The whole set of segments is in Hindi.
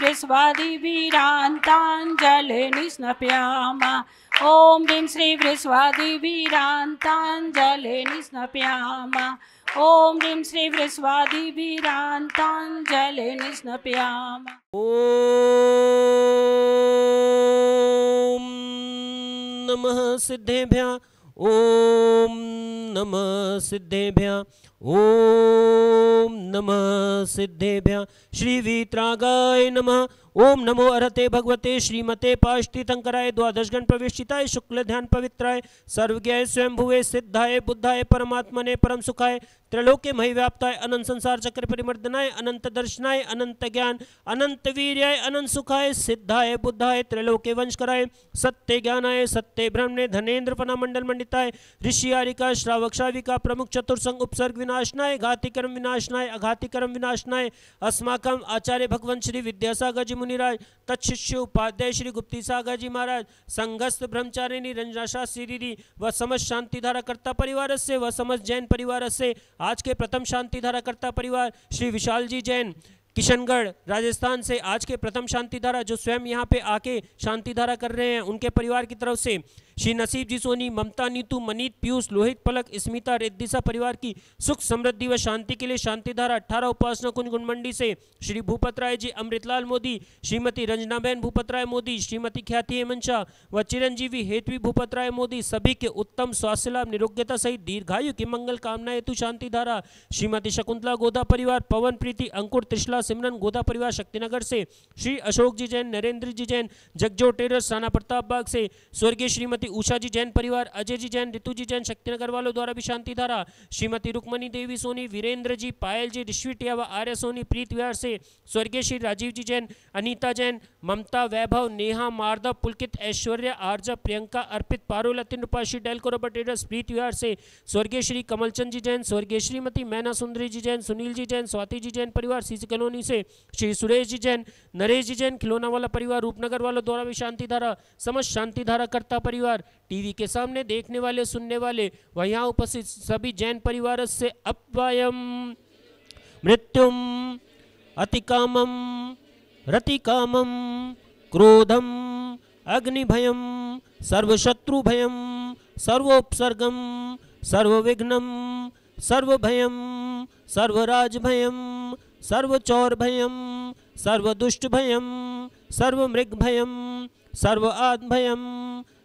वृष्वादिभिरान्ताञ्जलिनिस्नप्यामा ॐ ह्रीं श्री वृष्वादिभिरान्ताञ्जलिनिस्नप्यामा ॐ ह्रीं श्री वृष्वादिभिरान्ताञ्जलिनिस्नप्यामा ओ नमः सिद्धेभ्यः ओम नमः सिद्धेभ्यः ओम नमः श्री श्रीवीत्रागाय नमः ओम नमो अरते भगवते श्रीमते पाष्टितंकराय द्वादश गण प्रवेशिताय शुक्ल ध्यान पवित्राय सर्वज्ञाय स्वयंभुवे सिद्धाय बुद्धाय परमात्मने परम सुखाय त्रिलोके मही व्याप्ताय अनंत संसार चक्र परिमर्दनाय अनंत दर्शनाय अनंत ज्ञान अनंत वीर्याय अनंत सुखाय सिद्धाय बुद्धाय त्रिलोके वंश कराय सत्य ज्ञानाय सत्य ब्रह्मणे धनेन्द्र पना मंडल मंडिताय ऋषि आरिका श्रावक श्राविका प्रमुख चतुर्संग उपसर्ग विनाशनाय घाती कर्म विनाशनाय अघाती कर्म विनाशनाय अस्माक आचार्य भगवान श्री विद्यासागर जी मुनिराज तत्शिष्य उपाध्याय श्री गुप्ती सागर जी महाराज संघस्थ ब्रह्मचारिणी रंजनाशा श्रीरी व समस्त शांति धारा कर्ता परिवार से व समस्त जैन परिवार से आज के प्रथम शांति धारा कर्ता परिवार श्री विशाल जी जैन किशनगढ़ राजस्थान से आज के प्रथम शांति धारा जो स्वयं यहाँ पे आके शांति धारा कर रहे हैं उनके परिवार की तरफ से श्री नसीब जी सोनी ममता नीतू मनीत पीयूष लोहित पलक स्मिता रेद्दिशा परिवार की सुख समृद्धि व शांति के लिए शांति धारा अठारह उपासना कुंज गुणमंडी से श्री भूपत राय जी अमृतलाल मोदी श्रीमती रंजनाबेन भूपत राय मोदी श्रीमती ख्याति हेमंशा शाह व चिरंजीवी हेतवी भूपत राय मोदी सभी के उत्तम स्वास्थ्य लाभ निरोग्यता सहित दीर्घायु की मंगल कामना हेतु शांति धारा श्रीमती शकुंतला गोदा परिवार पवन प्रीति अंकुर त्रिशला सिमरन गोदा परिवार शक्तिनगर से श्री अशोक जी जैन नरेंद्र जी जैन जगजो टेरस राना प्रताप बाग से स्वर्गीय श्रीमती श्रीमती उषा जी जैन परिवार अजय जी जैन ऋतु जी जैन शक्तिनगर वालों द्वारा भी शांति धारा श्रीमती रुक्मणी देवी सोनी वीरेंद्र जी पायल जी ऋषिटिया व आर्य सोनी प्रीत विहार से स्वर्गीय श्री राजीव जी जैन अनिता जैन ममता वैभव नेहा मारदव पुलकित ऐश्वर्य आर्जा प्रियंका अर्पित पारुल अतिन रूपाशी डेल कोरोबटेडर प्रीत विहार से स्वर्गीय श्री कमलचंद जी जैन स्वर्गीय श्रीमती मैना सुंदरी जी जैन सुनील जी जैन स्वाति जी जैन परिवार सीसी कॉलोनी से श्री सुरेश जी जैन नरेश जी जैन खिलौना वाला परिवार रूपनगर वालों द्वारा भी शांति धारा समस्त शांति धारा करता परिवार परिवार टीवी के सामने देखने वाले सुनने वाले व यहाँ उपस्थित सभी जैन परिवार से अपवायम मृत्युम अतिकामम रतिकामम क्रोधम अग्निभयम सर्वशत्रुभयम सर्वोपसर्गम सर्वविघ्नम सर्वभयम सर्वराजभयम सर्वचौरभयम सर्वदुष्टभयम सर्वमृगभयम सर्व आत्मभयम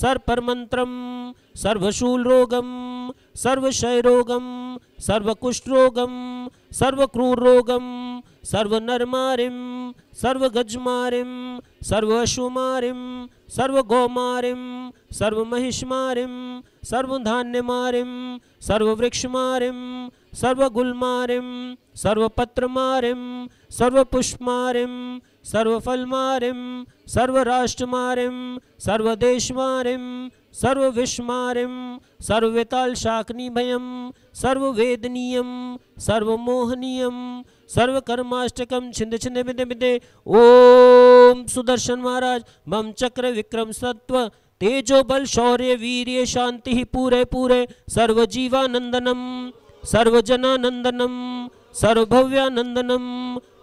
सर्पमंत्रम सर्वशूलरोगम सर्वक्षयरोगम सर्वकुष्ठरोगम सर्वक्रूररोगम सर्वनरमारिम सर्वगजमारिम सर्वशुमारिम सर्वगौमारिम सर्वमहिषमारिम सर्वधान्यमारिम सर्ववृक्षमारिम सर्वगुलमारिम सर्वपत्रमारिम सर्वपुष्पमारिम सर्वफलमारिं सर्वराष्ट्रमारिं सर्वदेशमारिं सर्वविश्वमारिं सर्ववितालशाकनिभयं सर्ववेदनीयं सर्वमोहनीयं सर्वकर्माष्टकम छिंद छिंद बिदे बिदे ओम सुदर्शन महाराज मम चक्र विक्रम सत्व तेजो बल शौर्य वीर्य शांति पूरे पूरे सर्वजीवानंदनम सर्वजनानंदनम सर्वभव्यानंदनम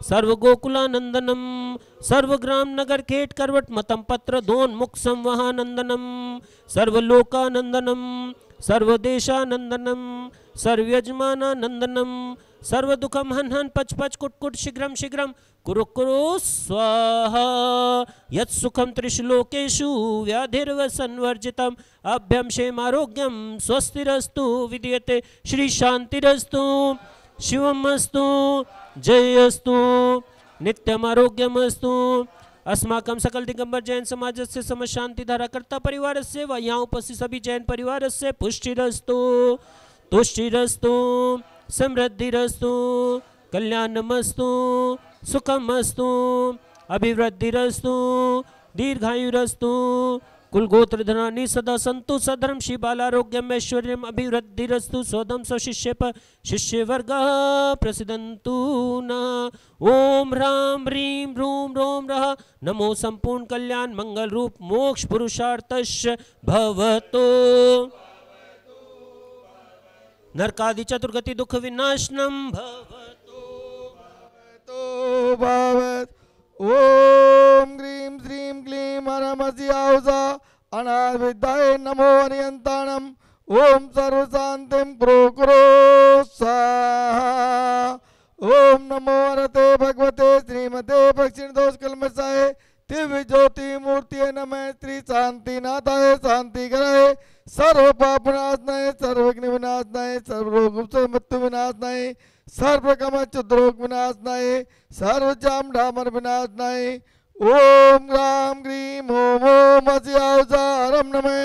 सर्वगोकुलानंदनम सर्वग्राम नगर खेट करवट मतम पत्र दोन मुख संवहानंदनम सर्वलोकानंदनम सर्वदेशानंदनम सर्वयजमानानंदनम सर्वदुखम हन हन पच पच कुट कुट शीघ्र शीघ्र कुरु कुरु स्वाहा यत् सुखम त्रिश्लोकेशु व्याधिर्व अभ्यम क्षेम आरोग्यम स्वस्तिरस्तु विधीये श्री शांतिरस्तु शिवमस्तु जयस्तु नित्यम आरोग्यमस्तु अस्माक सकल दिगंबर जैन समाज से सम शांति धारा परिवार से व यहाँ उपस्थित सभी जैन परिवार से पुष्टिस्तु तुष्टिस्तु समृद्धिस्तु कल्याणमस्तु सुखमस्तु अभिवृद्धिस्तु दीर्घायुरस्तु कुलगोत्रधनानि सदा संतु सधर्म शिबालारोग्यम ऐश्वर्यम अभिवृद्धिरस्तु स्वदम स्वशिष्य पर शिष्य वर्ग प्रसिदंतु न ओम राम ह्रीम रूम रोम रह नमो संपूर्ण कल्याण मंगल रूप मोक्ष पुरुषार्थश भवतो नरकादि चतुर्गति दुख विनाशनम भवतो भवतो भवतो ओम ग्रीम श्रीम क्लीम हरमसी आहुसा अनाविदाय नमो अनियंतानम ओम सर्वशांतिम क्रो ओम नमो अरते भगवते श्रीमते भक्षिण दोष कलमसाय दिव्य ज्योति मूर्ति नमः श्री शांति नाथाय शांति कराय सर्व पाप नाश नय सर्वग्नि विनाश नय सर्वरोग मृत्यु विनाश नय सर्वकमच द्रोग विनाश नाये सर्व जाम ढामर विनाश नाये ओम राम ग्रीम ओम ओम अजाउजारम नमे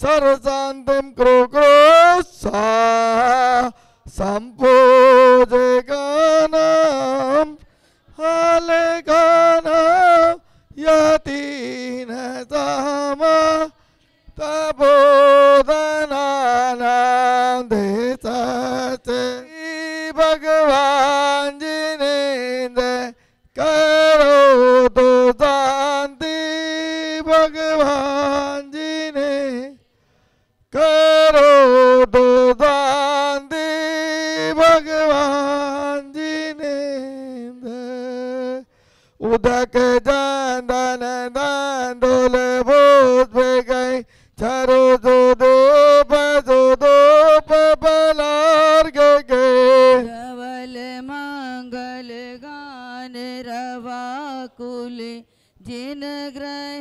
सर्व शांतिम क्रो क्रो सा संपूजे गानम हाले गाना यतीन सामा तबो भगवान जी ने उदक जान दान दान डोल बोध गई चारो जो दो जो दो पलार गे रवल मंगल गान रवा कुल जिन ग्रह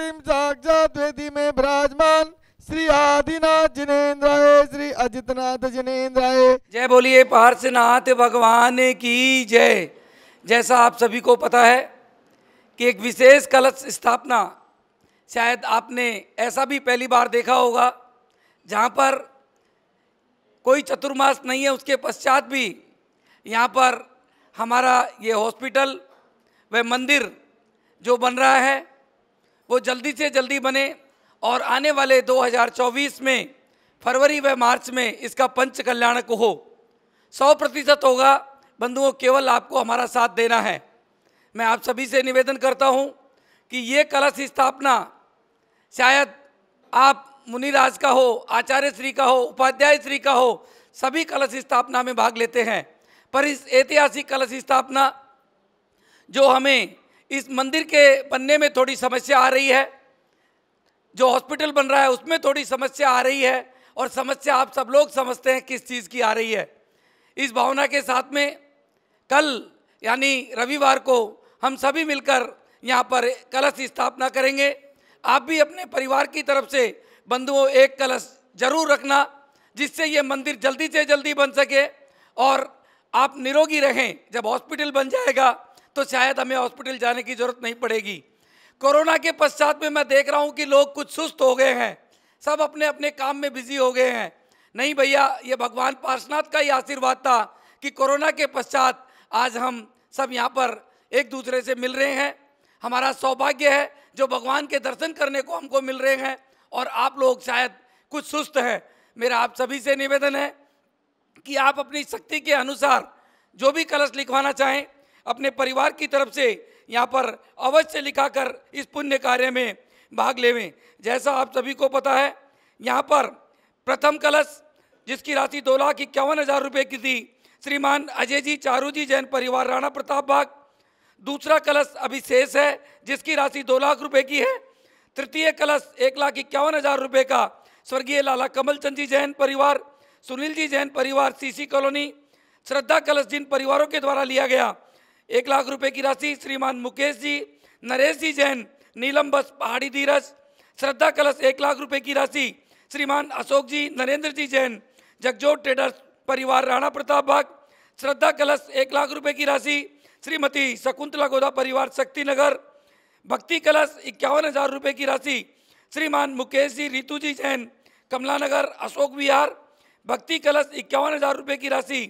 स्फुटिम साक्षात वेदी में विराजमान श्री आदिनाथ जिनेन्द्राय श्री अजितनाथ जिनेन्द्राय जय बोलिए पार्श्वनाथ भगवान की जय जैसा आप सभी को पता है कि एक विशेष कलश स्थापना शायद आपने ऐसा भी पहली बार देखा होगा जहाँ पर कोई चतुर्मास नहीं है उसके पश्चात भी यहाँ पर हमारा ये हॉस्पिटल व मंदिर जो बन रहा है वो जल्दी से जल्दी बने और आने वाले 2024 में फरवरी व मार्च में इसका पंच कल्याणक हो सौ प्रतिशत होगा बंधुओं केवल आपको हमारा साथ देना है मैं आप सभी से निवेदन करता हूं कि ये कलश स्थापना शायद आप मुनिराज का हो आचार्य श्री का हो उपाध्याय श्री का हो सभी कलश स्थापना में भाग लेते हैं पर इस ऐतिहासिक कलश स्थापना जो हमें इस मंदिर के बनने में थोड़ी समस्या आ रही है जो हॉस्पिटल बन रहा है उसमें थोड़ी समस्या आ रही है और समस्या आप सब लोग समझते हैं किस चीज़ की आ रही है इस भावना के साथ में कल यानी रविवार को हम सभी मिलकर यहाँ पर कलश स्थापना करेंगे आप भी अपने परिवार की तरफ से बंधुओं एक कलश जरूर रखना जिससे ये मंदिर जल्दी से जल्दी बन सके और आप निरोगी रहें जब हॉस्पिटल बन जाएगा तो शायद हमें हॉस्पिटल जाने की ज़रूरत नहीं पड़ेगी कोरोना के पश्चात में मैं देख रहा हूँ कि लोग कुछ सुस्त हो गए हैं सब अपने अपने काम में बिजी हो गए हैं नहीं भैया ये भगवान पार्शनाथ का ही आशीर्वाद था कि कोरोना के पश्चात आज हम सब यहाँ पर एक दूसरे से मिल रहे हैं हमारा सौभाग्य है जो भगवान के दर्शन करने को हमको मिल रहे हैं और आप लोग शायद कुछ सुस्त हैं मेरा आप सभी से निवेदन है कि आप अपनी शक्ति के अनुसार जो भी कलश लिखवाना चाहें अपने परिवार की तरफ से यहाँ पर अवश्य लिखाकर इस पुण्य कार्य में भाग लेवें जैसा आप सभी को पता है यहाँ पर प्रथम कलश जिसकी राशि दो लाख इक्यावन हज़ार रुपये की थी श्रीमान अजय जी चारू जी जैन परिवार राणा प्रताप बाग दूसरा कलश अभी शेष है जिसकी राशि दो लाख रुपये की है तृतीय कलश एक लाख इक्यावन हज़ार रुपये का स्वर्गीय लाला कमलचंद जी जैन परिवार सुनील जी जैन परिवार सीसी कॉलोनी श्रद्धा कलश जिन परिवारों के द्वारा लिया गया एक लाख रुपए की राशि श्रीमान मुकेश जी नरेश जी जैन नीलम बस पहाड़ी धीरज श्रद्धा कलश एक लाख रुपए की राशि श्रीमान अशोक जी नरेंद्र जी जैन जगजोत ट्रेडर्स परिवार राणा प्रताप बाग श्रद्धा कलश एक लाख रुपए की राशि श्रीमती शकुंतला गोदा परिवार शक्ति नगर भक्ति कलश इक्यावन हज़ार रुपये की राशि श्रीमान मुकेश जी रितु जी जैन कमला नगर अशोक विहार भक्ति कलश इक्यावन हज़ार रुपये की राशि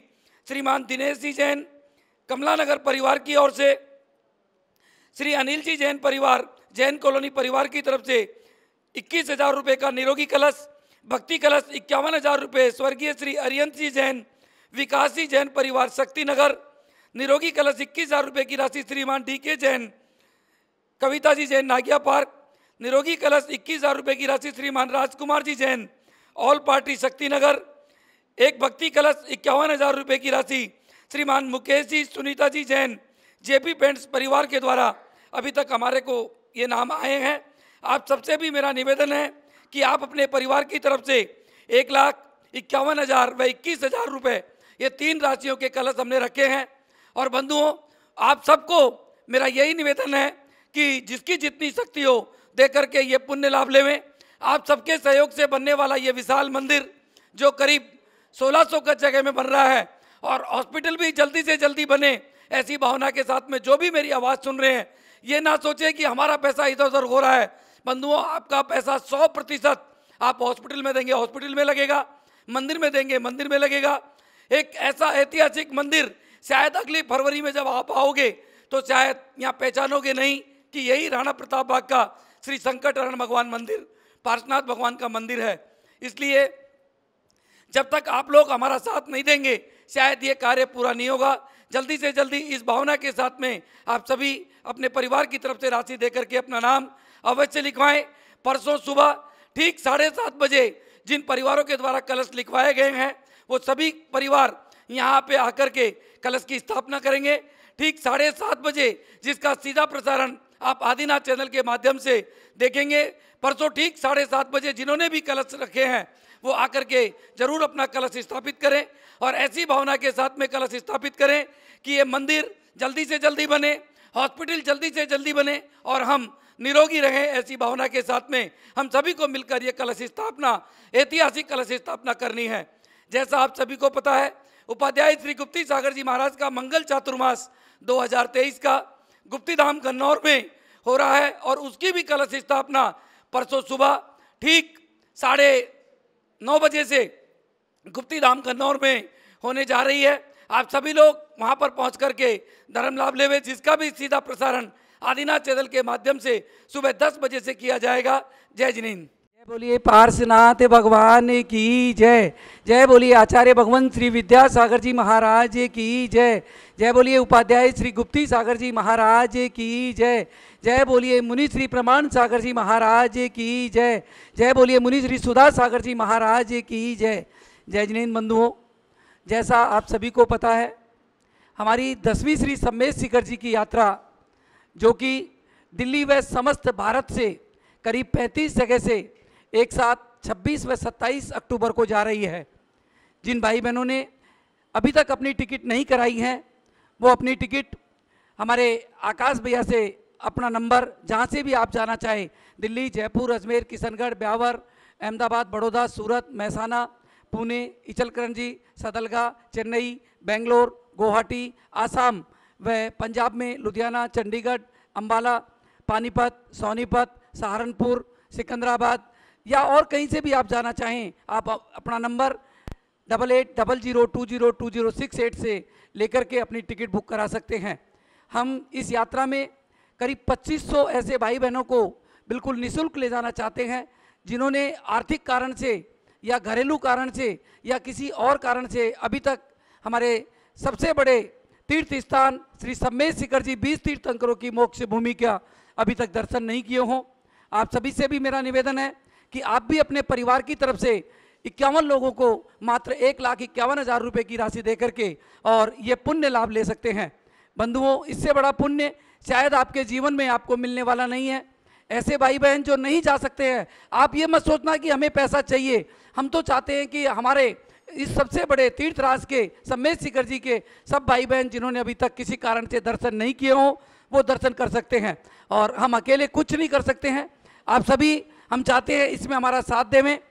श्रीमान दिनेश जी जैन कमला नगर परिवार की ओर से श्री अनिल जी जैन परिवार जैन कॉलोनी परिवार की तरफ से इक्कीस हजार रुपये का निरोगी कलश भक्ति कलश इक्यावन हजार रुपये स्वर्गीय श्री अरियंत जी जैन विकासी जैन परिवार शक्ति नगर निरोगी कलश इक्कीस हजार रुपये की राशि Shriman D K Jain Kavita ji Jain Nagia park निरोगी कलश इक्कीस हजार रुपये की राशि श्रीमान राजकुमार जी जैन ऑल पार्टी शक्ति नगर एक भक्ति कलश इक्यावन हजार रुपये की राशि श्रीमान मुकेश जी सुनीता जी जैन जेपी पेंट्स परिवार के द्वारा अभी तक हमारे को ये नाम आए हैं आप सबसे भी मेरा निवेदन है कि आप अपने परिवार की तरफ से एक लाख इक्यावन हज़ार व इक्कीस हज़ार रुपये ये तीन राशियों के कलश हमने रखे हैं और बंधुओं आप सबको मेरा यही निवेदन है कि जिसकी जितनी शक्ति हो दे करके ये पुण्य लाभ लेवें आप सबके सहयोग से बनने वाला ये विशाल मंदिर जो करीब 1600 सौ गज जगह में बन रहा है और हॉस्पिटल भी जल्दी से जल्दी बने ऐसी भावना के साथ में जो भी मेरी आवाज़ सुन रहे हैं ये ना सोचे कि हमारा पैसा इधर उधर हो रहा है बंधुओं आपका पैसा सौ प्रतिशत आप हॉस्पिटल में देंगे हॉस्पिटल में लगेगा मंदिर में देंगे मंदिर में लगेगा एक ऐसा ऐतिहासिक मंदिर शायद अगली फरवरी में जब आप आओगे तो शायद यहाँ पहचानोगे नहीं कि यही राणा प्रताप बाग का श्री संकट रण भगवान मंदिर पार्शनाथ भगवान का मंदिर है इसलिए जब तक आप लोग हमारा साथ नहीं देंगे शायद ये कार्य पूरा नहीं होगा जल्दी से जल्दी इस भावना के साथ में आप सभी अपने परिवार की तरफ से राशि दे करके अपना नाम अवश्य लिखवाएं परसों सुबह ठीक साढ़े सात बजे जिन परिवारों के द्वारा कलश लिखवाए गए हैं वो सभी परिवार यहाँ पे आकर के कलश की स्थापना करेंगे ठीक साढ़े सात बजे जिसका सीधा प्रसारण आप आदिनाथ चैनल के माध्यम से देखेंगे परसों ठीक साढ़े सात बजे जिन्होंने भी कलश रखे हैं वो आकर के जरूर अपना कलश स्थापित करें और ऐसी भावना के साथ में कलश स्थापित करें कि ये मंदिर जल्दी से जल्दी बने हॉस्पिटल जल्दी से जल्दी बने और हम निरोगी रहें ऐसी भावना के साथ में हम सभी को मिलकर ये कलश स्थापना ऐतिहासिक कलश स्थापना करनी है जैसा आप सभी को पता है उपाध्याय श्री गुप्ती सागर जी महाराज का मंगल चातुर्मास 2023 का गुप्ती धाम कन्नौर में हो रहा है और उसकी भी कलश स्थापना परसों सुबह ठीक साढ़े नौ बजे से गुप्ती धाम कन्नौर में होने जा रही है आप सभी लोग वहाँ पर पहुँच करके धर्म लाभ लेवे जिसका भी सीधा प्रसारण आदिनाथ चैनल के माध्यम से सुबह दस बजे से किया जाएगा जय जय बोलिए पार्शनाथ भगवान की जय जय बोलिए आचार्य भगवंत श्री विद्यासागर जी महाराज की जय जय बोलिए उपाध्याय श्री गुप्ती सागर जी महाराज की जय जय बोलिए मुनि श्री प्रमाण सागर जी महाराज की जय जय बोलिए मुनि श्री सुधा सागर जी महाराज की जय जय जिनेन्द्र बंधुओं जैसा आप सभी को पता है हमारी दसवीं श्री सम्मेद शिखर जी की यात्रा जो कि दिल्ली व समस्त भारत से करीब 35 जगह से एक साथ 26 व 27 अक्टूबर को जा रही है जिन भाई बहनों ने अभी तक अपनी टिकट नहीं कराई हैं वो अपनी टिकट हमारे आकाश भैया से अपना नंबर जहाँ से भी आप जाना चाहें दिल्ली जयपुर अजमेर किशनगढ़ ब्यावर अहमदाबाद बड़ौदा सूरत महसाना पुणे इचलकरंजी सदलगा चेन्नई बेंगलोर गुवाहाटी आसाम व पंजाब में लुधियाना चंडीगढ़ अम्बाला पानीपत सोनीपत सहारनपुर सिकंदराबाद या और कहीं से भी आप जाना चाहें आप अपना number double eight double zero two zero two zero six eight से लेकर के अपनी टिकट बुक करा सकते हैं हम इस यात्रा में करीब 2500 ऐसे भाई बहनों को बिल्कुल निशुल्क ले जाना चाहते हैं जिन्होंने आर्थिक कारण से या घरेलू कारण से या किसी और कारण से अभी तक हमारे सबसे बड़े तीर्थ स्थान श्री सम्मेद शिखर जी बीस तीर्थंकरों की मोक्ष भूमि का अभी तक दर्शन नहीं किए हों आप सभी से भी मेरा निवेदन है कि आप भी अपने परिवार की तरफ से इक्यावन लोगों को मात्र एक लाख इक्यावन हज़ार रुपये की राशि दे करके और ये पुण्य लाभ ले सकते हैं बंधुओं इससे बड़ा पुण्य शायद आपके जीवन में आपको मिलने वाला नहीं है ऐसे भाई बहन जो नहीं जा सकते हैं आप ये मत सोचना कि हमें पैसा चाहिए हम तो चाहते हैं कि हमारे इस सबसे बड़े तीर्थ राज के समेत शिखर जी के सब भाई बहन जिन्होंने अभी तक किसी कारण से दर्शन नहीं किए हों वो दर्शन कर सकते हैं और हम अकेले कुछ नहीं कर सकते हैं आप सभी हम चाहते हैं इसमें हमारा साथ देवें